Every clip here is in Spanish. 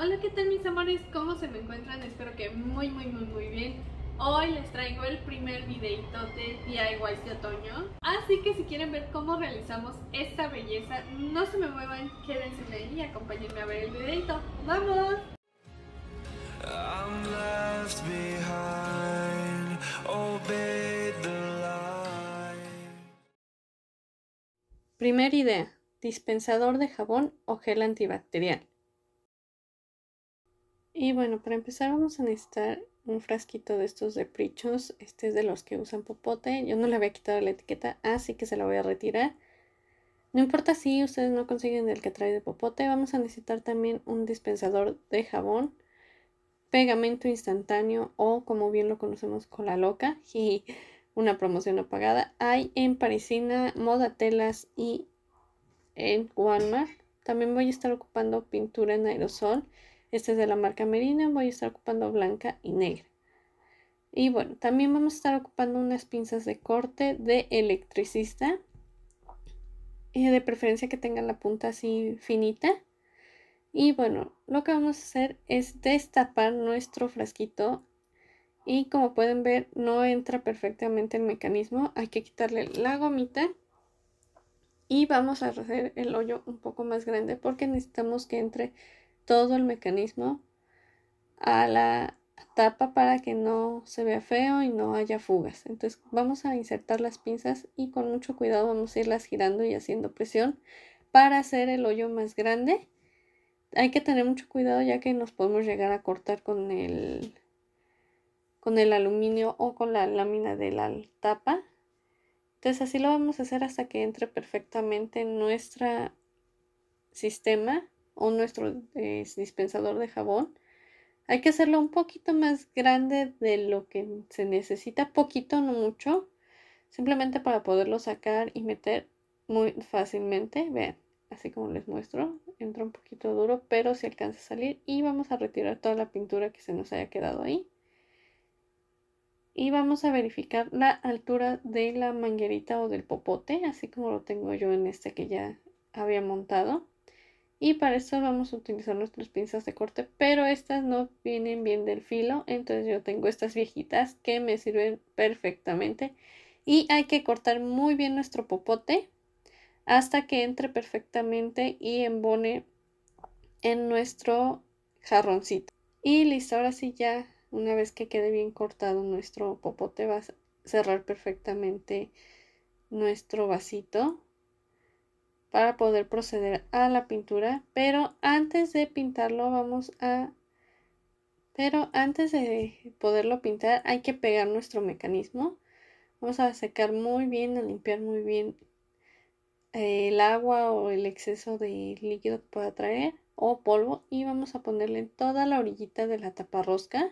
Hola, ¿qué tal mis amores? ¿Cómo se me encuentran? Espero que muy, muy, muy, muy bien. Hoy les traigo el primer videito de DIYs de otoño. Así que si quieren ver cómo realizamos esta belleza, no se me muevan, quédense ahí y acompáñenme a ver el videito. ¡Vamos! Primera Primer idea, dispensador de jabón o gel antibacterial. Y bueno, para empezar vamos a necesitar un frasquito de estos de prichos. Este es de los que usan popote. Yo no le había quitado la etiqueta, así que se la voy a retirar. No importa si ustedes no consiguen el que trae de popote, vamos a necesitar también un dispensador de jabón, pegamento instantáneo o como bien lo conocemos con la loca y una promoción apagada. Hay en Parisina, Moda Telas y en Walmart. También voy a estar ocupando pintura en aerosol este es de la marca Merina, voy a estar ocupando blanca y negra. Y bueno, también vamos a estar ocupando unas pinzas de corte de electricista. Eh, de preferencia que tengan la punta así finita. Y bueno, lo que vamos a hacer es destapar nuestro frasquito. Y como pueden ver, no entra perfectamente el mecanismo. Hay que quitarle la gomita. Y vamos a hacer el hoyo un poco más grande porque necesitamos que entre todo el mecanismo a la tapa para que no se vea feo y no haya fugas. Entonces vamos a insertar las pinzas y con mucho cuidado vamos a irlas girando y haciendo presión para hacer el hoyo más grande. Hay que tener mucho cuidado ya que nos podemos llegar a cortar con el, con el aluminio o con la lámina de la tapa. Entonces así lo vamos a hacer hasta que entre perfectamente en nuestro sistema o nuestro dispensador de jabón, hay que hacerlo un poquito más grande de lo que se necesita, poquito, no mucho, simplemente para poderlo sacar y meter muy fácilmente. Vean, así como les muestro, entra un poquito duro, pero si alcanza a salir y vamos a retirar toda la pintura que se nos haya quedado ahí. Y vamos a verificar la altura de la manguerita o del popote, así como lo tengo yo en este que ya había montado y para eso vamos a utilizar nuestras pinzas de corte pero estas no vienen bien del filo entonces yo tengo estas viejitas que me sirven perfectamente y hay que cortar muy bien nuestro popote hasta que entre perfectamente y embone en nuestro jarroncito y listo ahora sí ya una vez que quede bien cortado nuestro popote va a cerrar perfectamente nuestro vasito para poder proceder a la pintura, pero antes de pintarlo vamos a pero antes de poderlo pintar hay que pegar nuestro mecanismo. Vamos a secar muy bien, a limpiar muy bien eh, el agua o el exceso de líquido que pueda traer o polvo y vamos a ponerle toda la orillita de la tapa rosca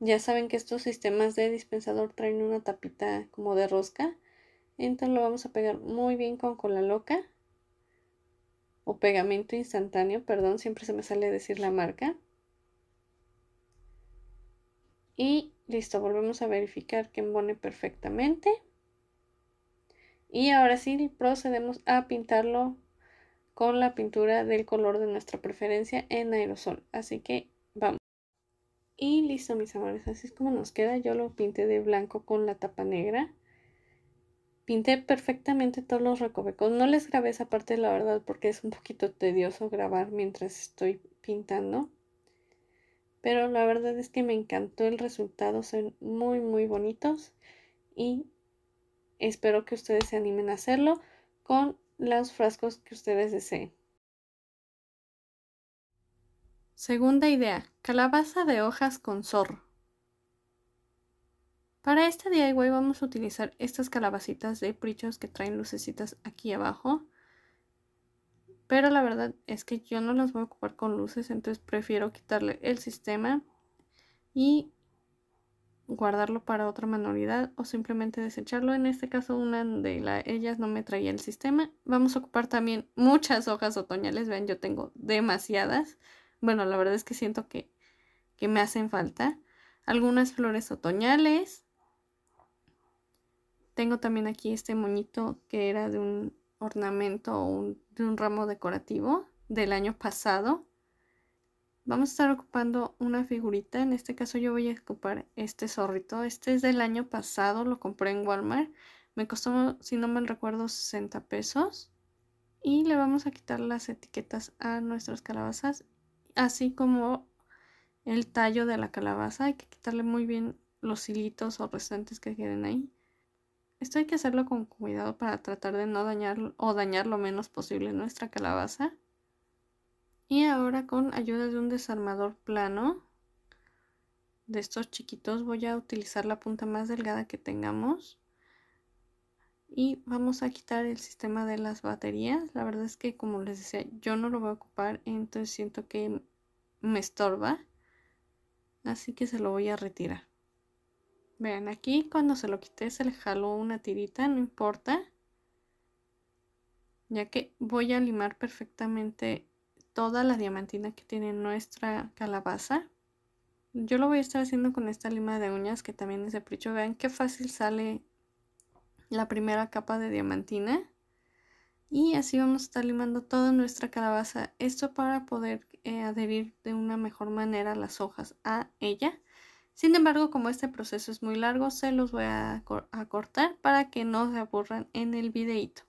Ya saben que estos sistemas de dispensador traen una tapita como de rosca. Entonces lo vamos a pegar muy bien con cola loca o pegamento instantáneo, perdón, siempre se me sale decir la marca. Y listo, volvemos a verificar que embone perfectamente. Y ahora sí procedemos a pintarlo con la pintura del color de nuestra preferencia en aerosol. Así que vamos. Y listo mis amores, así es como nos queda. Yo lo pinté de blanco con la tapa negra pinté perfectamente todos los recovecos. No les grabé esa parte, la verdad, porque es un poquito tedioso grabar mientras estoy pintando. Pero la verdad es que me encantó el resultado, son muy, muy bonitos. Y espero que ustedes se animen a hacerlo con los frascos que ustedes deseen. Segunda idea, calabaza de hojas con zorro. Para este DIY vamos a utilizar estas calabacitas de prichos que traen lucecitas aquí abajo. Pero la verdad es que yo no las voy a ocupar con luces, entonces prefiero quitarle el sistema y guardarlo para otra manualidad o simplemente desecharlo. En este caso una de ellas no me traía el sistema. Vamos a ocupar también muchas hojas otoñales, vean yo tengo demasiadas. Bueno, la verdad es que siento que, que me hacen falta. Algunas flores otoñales, tengo también aquí este moñito que era de un ornamento o de un ramo decorativo del año pasado. Vamos a estar ocupando una figurita, en este caso yo voy a ocupar este zorrito. Este es del año pasado, lo compré en Walmart. Me costó, si no mal recuerdo, 60 pesos. Y le vamos a quitar las etiquetas a nuestras calabazas, así como el tallo de la calabaza. Hay que quitarle muy bien los hilitos o restantes que queden ahí. Esto hay que hacerlo con cuidado para tratar de no dañar o dañar lo menos posible nuestra calabaza. Y ahora con ayuda de un desarmador plano de estos chiquitos voy a utilizar la punta más delgada que tengamos y vamos a quitar el sistema de las baterías la verdad es que como les decía yo no lo voy a ocupar entonces siento que me estorba así que se lo voy a retirar Vean, aquí cuando se lo quité se le jaló una tirita, no importa. Ya que voy a limar perfectamente toda la diamantina que tiene nuestra calabaza. Yo lo voy a estar haciendo con esta lima de uñas que también es de Pricho. Vean qué fácil sale la primera capa de diamantina. Y así vamos a estar limando toda nuestra calabaza. Esto para poder eh, adherir de una mejor manera las hojas a ella. Sin embargo, como este proceso es muy largo, se los voy a, cortar para que no se aburran en el videito.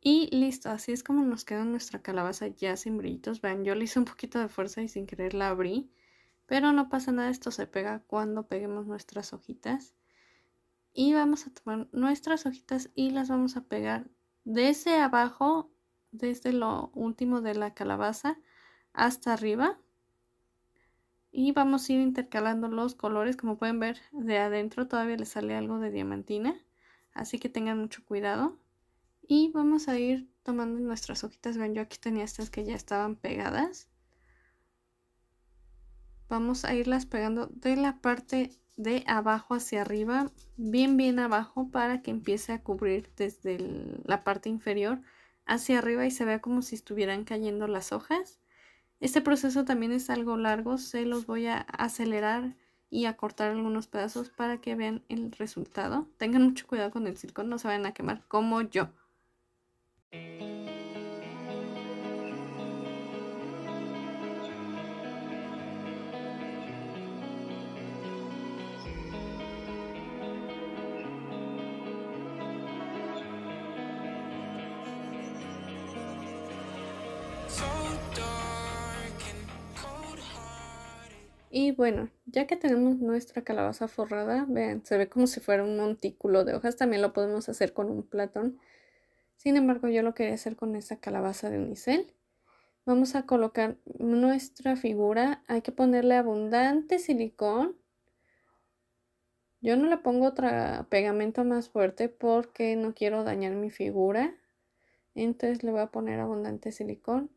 Y listo, así es como nos queda nuestra calabaza ya sin brillitos. Vean, yo le hice un poquito de fuerza y sin querer la abrí. Pero no pasa nada, esto se pega cuando peguemos nuestras hojitas. Y vamos a tomar nuestras hojitas y las vamos a pegar desde abajo, desde lo último de la calabaza hasta arriba y vamos a ir intercalando los colores como pueden ver de adentro todavía le sale algo de diamantina así que tengan mucho cuidado y vamos a ir tomando nuestras hojitas ven yo aquí tenía estas que ya estaban pegadas vamos a irlas pegando de la parte de abajo hacia arriba bien bien abajo para que empiece a cubrir desde la parte inferior hacia arriba y se vea como si estuvieran cayendo las hojas este proceso también es algo largo, se los voy a acelerar y a cortar algunos pedazos para que vean el resultado. Tengan mucho cuidado con el circo no se vayan a quemar como yo. Y bueno, ya que tenemos nuestra calabaza forrada, vean, se ve como si fuera un montículo de hojas, también lo podemos hacer con un platón. Sin embargo, yo lo quería hacer con esta calabaza de unicel. Vamos a colocar nuestra figura, hay que ponerle abundante silicón. Yo no le pongo otro pegamento más fuerte porque no quiero dañar mi figura. Entonces le voy a poner abundante silicón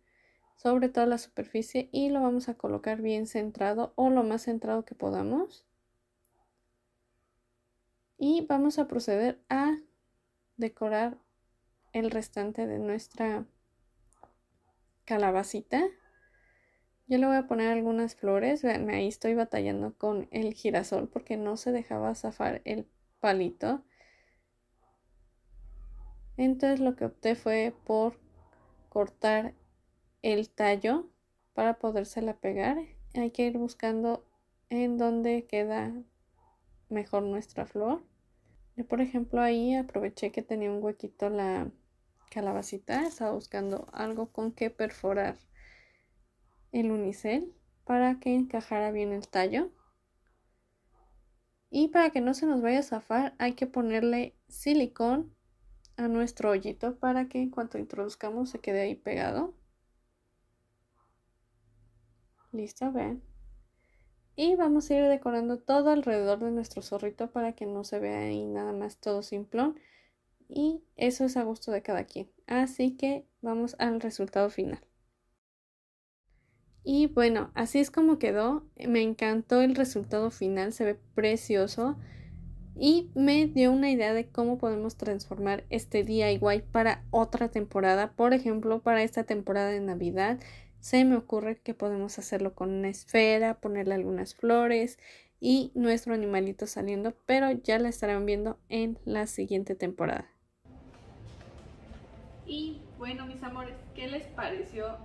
sobre toda la superficie y lo vamos a colocar bien centrado o lo más centrado que podamos. Y vamos a proceder a decorar el restante de nuestra calabacita. Yo le voy a poner algunas flores. Vean, ahí estoy batallando con el girasol porque no se dejaba zafar el palito. Entonces lo que opté fue por cortar el tallo para podérsela pegar. Hay que ir buscando en donde queda mejor nuestra flor. Yo, por ejemplo, ahí aproveché que tenía un huequito la calabacita. Estaba buscando algo con que perforar el unicel para que encajara bien el tallo. Y para que no se nos vaya a zafar, hay que ponerle silicón a nuestro hoyito para que en cuanto introduzcamos se quede ahí pegado. Listo, vean. Y vamos a ir decorando todo alrededor de nuestro zorrito para que no se vea ahí nada más todo simplón. Y eso es a gusto de cada quien. Así que vamos al resultado final. Y bueno, así es como quedó. Me encantó el resultado final, se ve precioso. Y me dio una idea de cómo podemos transformar este DIY para otra temporada. Por ejemplo, para esta temporada de Navidad se me ocurre que podemos hacerlo con una esfera, ponerle algunas flores y nuestro animalito saliendo, pero ya la estarán viendo en la siguiente temporada. Y bueno, mis amores, ¿qué les pareció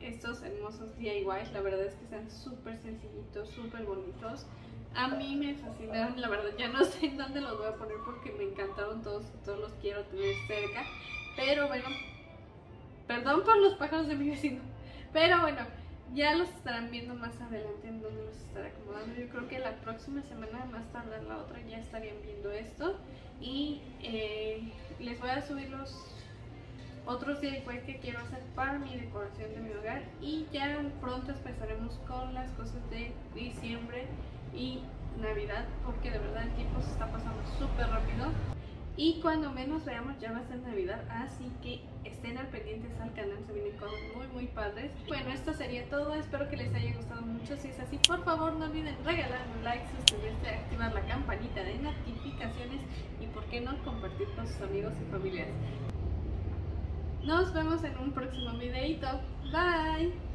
estos hermosos DIYs? La verdad es que están súper sencillitos, súper bonitos. A mí me fascinaron, la verdad, ya no sé en dónde los voy a poner porque me encantaron todos, todos los quiero tener cerca. Pero bueno, perdón por los pájaros de mi vecino. Pero bueno, ya los estarán viendo más adelante en donde los estaré acomodando. Yo creo que la próxima semana, más tarde la otra, ya estarían viendo esto. Y eh, les voy a subir los otros días que quiero hacer para mi decoración de mi hogar. Y ya pronto empezaremos con las cosas de diciembre y Navidad, porque de verdad el tiempo se está pasando súper rápido. Y cuando menos veamos ya va a ser Navidad, así que estén al pendientes al canal, se vienen cosas muy muy padres. Bueno, esto sería todo, espero que les haya gustado mucho, si es así por favor no olviden regalarme un like, suscribirse, activar la campanita de notificaciones y por qué no compartir con sus amigos y familias. Nos vemos en un próximo videito, bye!